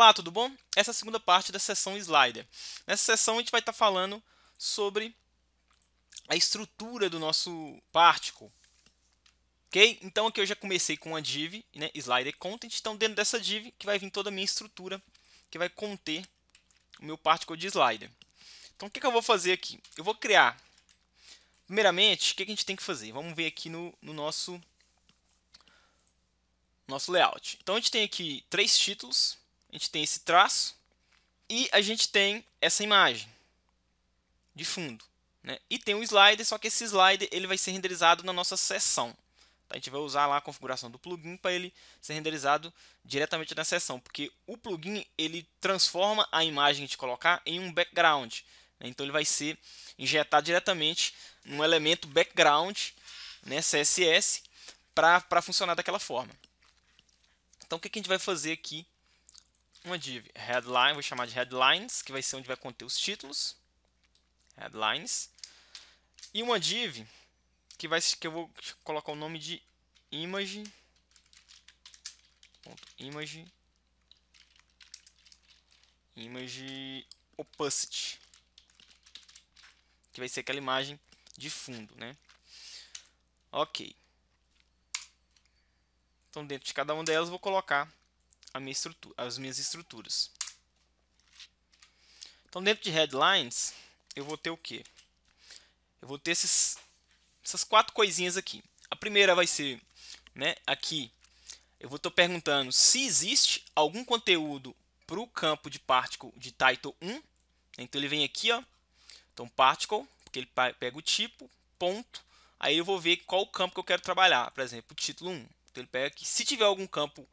Olá, tudo bom? Essa é a segunda parte da sessão Slider. Nessa sessão a gente vai estar tá falando sobre a estrutura do nosso particle. Ok? Então aqui eu já comecei com a div, né, Slider Content. Então dentro dessa div que vai vir toda a minha estrutura que vai conter o meu particle de Slider. Então o que, que eu vou fazer aqui? Eu vou criar. Primeiramente, o que, que a gente tem que fazer? Vamos ver aqui no, no nosso nosso layout. Então a gente tem aqui três títulos, a gente tem esse traço e a gente tem essa imagem de fundo. Né? E tem um slider, só que esse slider ele vai ser renderizado na nossa seção. Tá? A gente vai usar lá a configuração do plugin para ele ser renderizado diretamente na seção, porque o plugin ele transforma a imagem de colocar em um background. Né? Então ele vai ser injetado diretamente num elemento background né, CSS para funcionar daquela forma. Então o que, que a gente vai fazer aqui uma div headline, vou chamar de headlines, que vai ser onde vai conter os títulos, headlines, e uma div que vai que eu vou colocar o nome de image ponto image image opacity que vai ser aquela imagem de fundo, né? OK. Então dentro de cada uma delas vou colocar minha as minhas estruturas. Então, dentro de headlines, eu vou ter o quê? Eu vou ter esses, essas quatro coisinhas aqui. A primeira vai ser, né, aqui, eu vou estar perguntando se existe algum conteúdo para o campo de particle de title 1. Então, ele vem aqui, ó, então particle, porque ele pega o tipo, ponto, aí eu vou ver qual o campo que eu quero trabalhar, por exemplo, título 1. Então, ele pega aqui, se tiver algum campo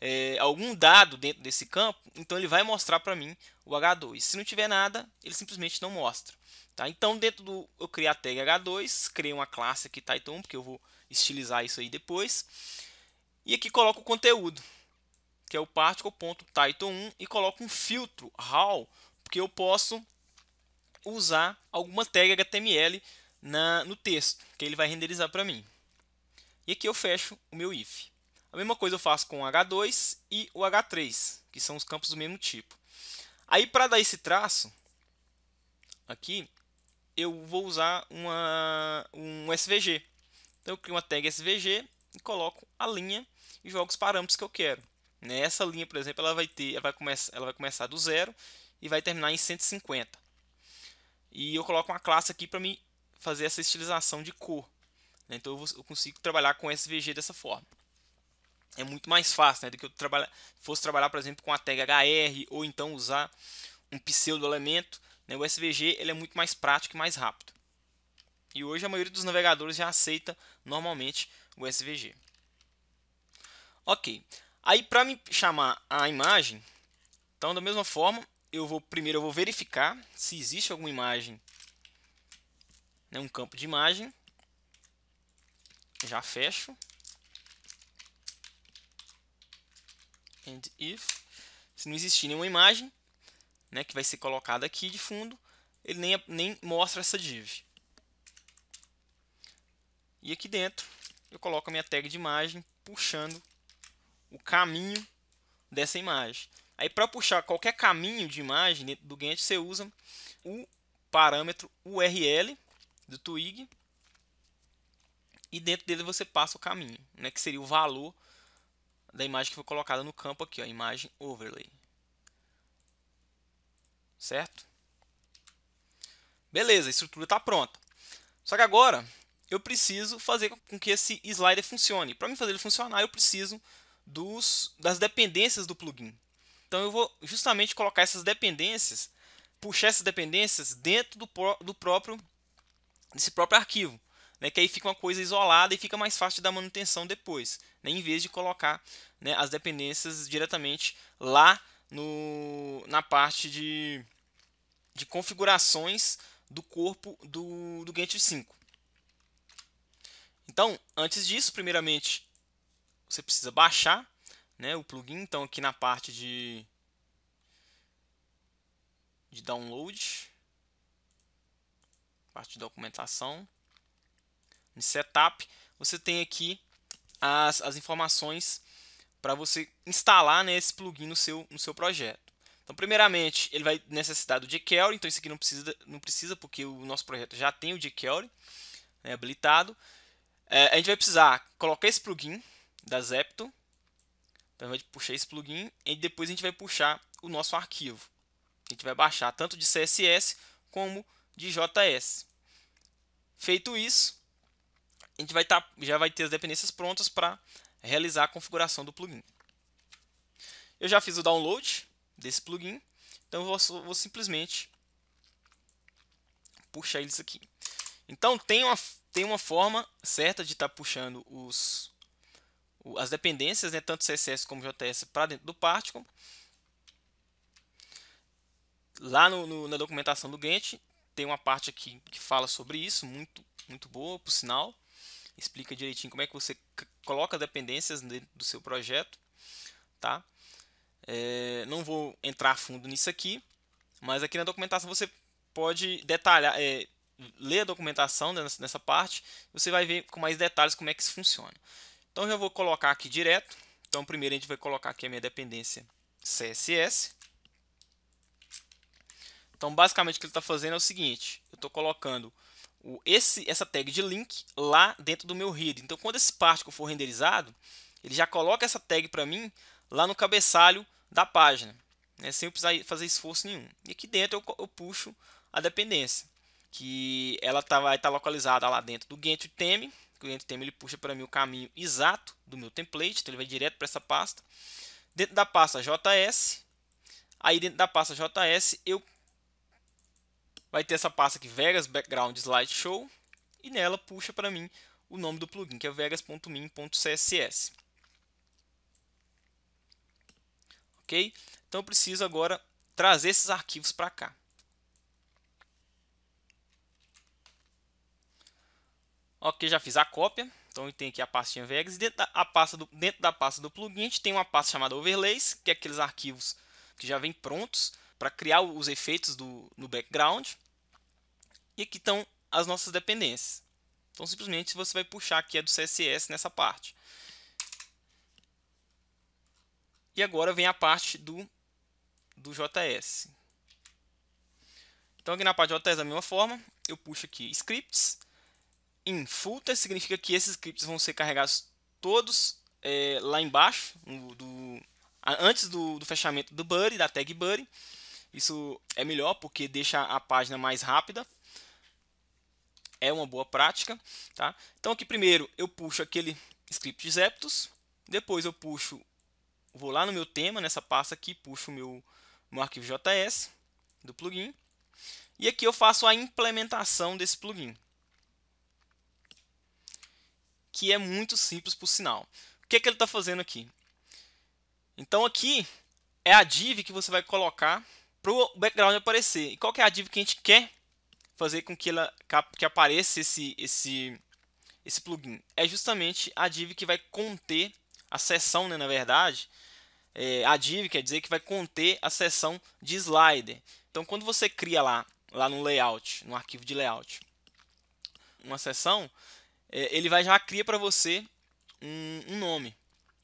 é, algum dado dentro desse campo, então ele vai mostrar para mim o H2. Se não tiver nada, ele simplesmente não mostra. Tá? Então, dentro do eu criei a tag H2, criei uma classe aqui Titan, porque eu vou estilizar isso aí depois. E aqui coloco o conteúdo, que é o particletitan 1 e coloco um filtro raw, porque eu posso usar alguma tag HTML na, no texto, que ele vai renderizar para mim. E aqui eu fecho o meu if. A mesma coisa eu faço com o H2 e o H3, que são os campos do mesmo tipo. Aí para dar esse traço aqui, eu vou usar uma, um SVG. Então eu crio uma tag SVG e coloco a linha e jogo os parâmetros que eu quero. Nessa né? linha, por exemplo, ela vai, ter, ela vai, começar, ela vai começar do zero e vai terminar em 150. E eu coloco uma classe aqui para me fazer essa estilização de cor. Né? Então eu, vou, eu consigo trabalhar com SVG dessa forma é muito mais fácil né, do que eu trabalha, fosse trabalhar, por exemplo, com a tag HR ou então usar um pseudo-elemento. Né, o SVG ele é muito mais prático e mais rápido. E hoje a maioria dos navegadores já aceita normalmente o SVG. Ok. Aí para me chamar a imagem, então da mesma forma, eu vou primeiro eu vou verificar se existe alguma imagem, né, um campo de imagem. Já fecho. and if, se não existir nenhuma imagem, né, que vai ser colocada aqui de fundo, ele nem, nem mostra essa div. E aqui dentro, eu coloco a minha tag de imagem puxando o caminho dessa imagem. Aí para puxar qualquer caminho de imagem dentro do Gantt, você usa o parâmetro URL do Twig e dentro dele você passa o caminho, né, que seria o valor da imagem que foi colocada no campo aqui, ó, imagem overlay. Certo? Beleza, a estrutura está pronta. Só que agora eu preciso fazer com que esse slider funcione. Para me fazer ele funcionar, eu preciso dos, das dependências do plugin. Então eu vou justamente colocar essas dependências, puxar essas dependências dentro do, do próprio desse próprio arquivo né, que aí fica uma coisa isolada e fica mais fácil da manutenção depois, né, em vez de colocar né, as dependências diretamente lá no, na parte de, de configurações do corpo do, do Gantt 5. Então, antes disso, primeiramente, você precisa baixar né, o plugin. Então, aqui na parte de, de download, parte de documentação, em setup, você tem aqui as, as informações para você instalar né, esse plugin no seu, no seu projeto. Então, primeiramente, ele vai necessitar do jQuery, então isso aqui não precisa, não precisa porque o nosso projeto já tem o jQuery né, habilitado. É, a gente vai precisar colocar esse plugin da Zepto, então a gente vai puxar esse plugin e depois a gente vai puxar o nosso arquivo. A gente vai baixar tanto de CSS como de JS. Feito isso, a gente vai tá, já vai ter as dependências prontas para realizar a configuração do plugin. Eu já fiz o download desse plugin, então eu vou, vou simplesmente puxar eles aqui. Então tem uma, tem uma forma certa de estar tá puxando os, as dependências, né, tanto CSS como JS, para dentro do Particle. Lá no, no, na documentação do Gantt tem uma parte aqui que fala sobre isso, muito, muito boa, por sinal explica direitinho como é que você coloca dependências dentro do seu projeto, tá? É, não vou entrar a fundo nisso aqui, mas aqui na documentação você pode detalhar, é, ler a documentação nessa parte, você vai ver com mais detalhes como é que isso funciona. Então já vou colocar aqui direto. Então primeiro a gente vai colocar aqui a minha dependência CSS. Então basicamente o que ele está fazendo é o seguinte, eu estou colocando esse, essa tag de link lá dentro do meu header. Então, quando esse particle for renderizado, ele já coloca essa tag para mim lá no cabeçalho da página, né, sem eu precisar fazer esforço nenhum. E aqui dentro eu, eu puxo a dependência, que ela tá, vai estar tá localizada lá dentro do getTeme, que o Theme ele puxa para mim o caminho exato do meu template, então ele vai direto para essa pasta. Dentro da pasta JS, aí dentro da pasta JS eu vai ter essa pasta aqui Vegas Background Slideshow e nela puxa para mim o nome do plugin, que é vegas.min.css. OK? Então eu preciso agora trazer esses arquivos para cá. Ok, já fiz a cópia. Então tem aqui a pastinha Vegas. Dentro da, pasta do, dentro da pasta do plugin, a gente tem uma pasta chamada Overlays, que é aqueles arquivos que já vêm prontos para criar os efeitos do, no background. E aqui estão as nossas dependências. Então simplesmente você vai puxar aqui a do CSS nessa parte. E agora vem a parte do, do JS. Então aqui na parte JS da mesma forma, eu puxo aqui scripts. In footer significa que esses scripts vão ser carregados todos é, lá embaixo, do, antes do, do fechamento do buddy, da tag buddy. Isso é melhor porque deixa a página mais rápida. É uma boa prática. Tá? Então aqui primeiro eu puxo aquele script de Zeptos. Depois eu puxo, vou lá no meu tema, nessa pasta aqui, puxo o meu, meu arquivo JS do plugin. E aqui eu faço a implementação desse plugin. Que é muito simples, por sinal. O que, é que ele está fazendo aqui? Então aqui é a div que você vai colocar para o background aparecer. E qual é a div que a gente quer fazer com que ela que apareça esse, esse, esse plugin? É justamente a div que vai conter a seção, né, na verdade. É, a div quer dizer que vai conter a seção de slider. Então, quando você cria lá, lá no layout, no arquivo de layout, uma seção, é, ele vai já cria para você um, um nome.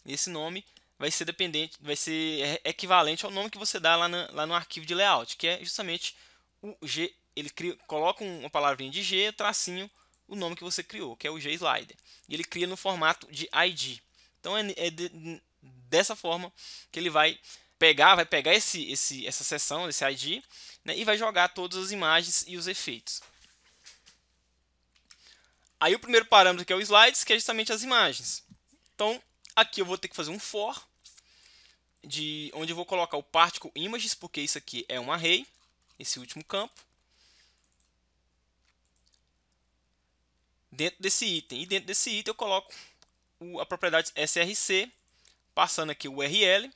Esse nome vai ser dependente, vai ser é, equivalente ao nome que você dá lá, na, lá no arquivo de layout, que é justamente o G, ele cria, coloca uma palavrinha de G, tracinho, o nome que você criou, que é o G Slider. E ele cria no formato de ID. Então é, é de, dessa forma que ele vai pegar, vai pegar esse, esse, essa seção, esse ID, né, e vai jogar todas as imagens e os efeitos. Aí o primeiro parâmetro que é o slides, que é justamente as imagens. Então, Aqui eu vou ter que fazer um for, de onde eu vou colocar o particle images, porque isso aqui é um array, esse último campo. Dentro desse item. E dentro desse item eu coloco o, a propriedade src, passando aqui o url,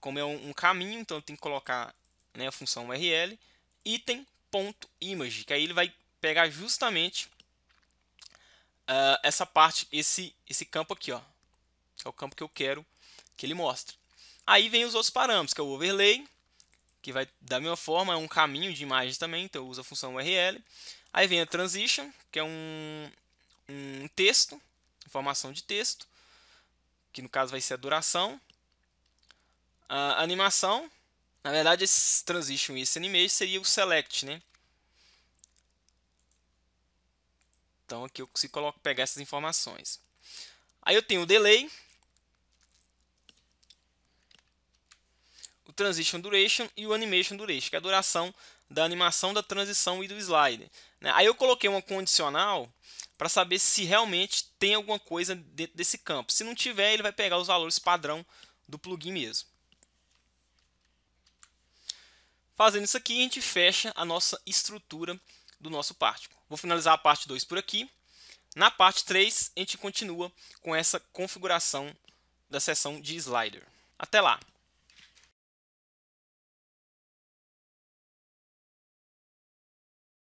como é um, um caminho, então eu tenho que colocar né, a função url, item.image, que aí ele vai pegar justamente uh, essa parte, esse, esse campo aqui, ó, é o campo que eu quero que ele mostre. Aí vem os outros parâmetros, que é o overlay, que vai da mesma forma, é um caminho de imagens também, então eu uso a função URL. Aí vem a transition, que é um, um texto, informação de texto, que no caso vai ser a duração. A animação, na verdade esse transition e esse animation seria o select, né? Então aqui eu consigo pegar essas informações. Aí eu tenho o delay, Transition Duration e o Animation Duration, que é a duração da animação, da transição e do slide. Né? Aí eu coloquei uma condicional para saber se realmente tem alguma coisa dentro desse campo. Se não tiver, ele vai pegar os valores padrão do plugin mesmo. Fazendo isso aqui, a gente fecha a nossa estrutura do nosso particle. Vou finalizar a parte 2 por aqui. Na parte 3, a gente continua com essa configuração da seção de slider. Até lá!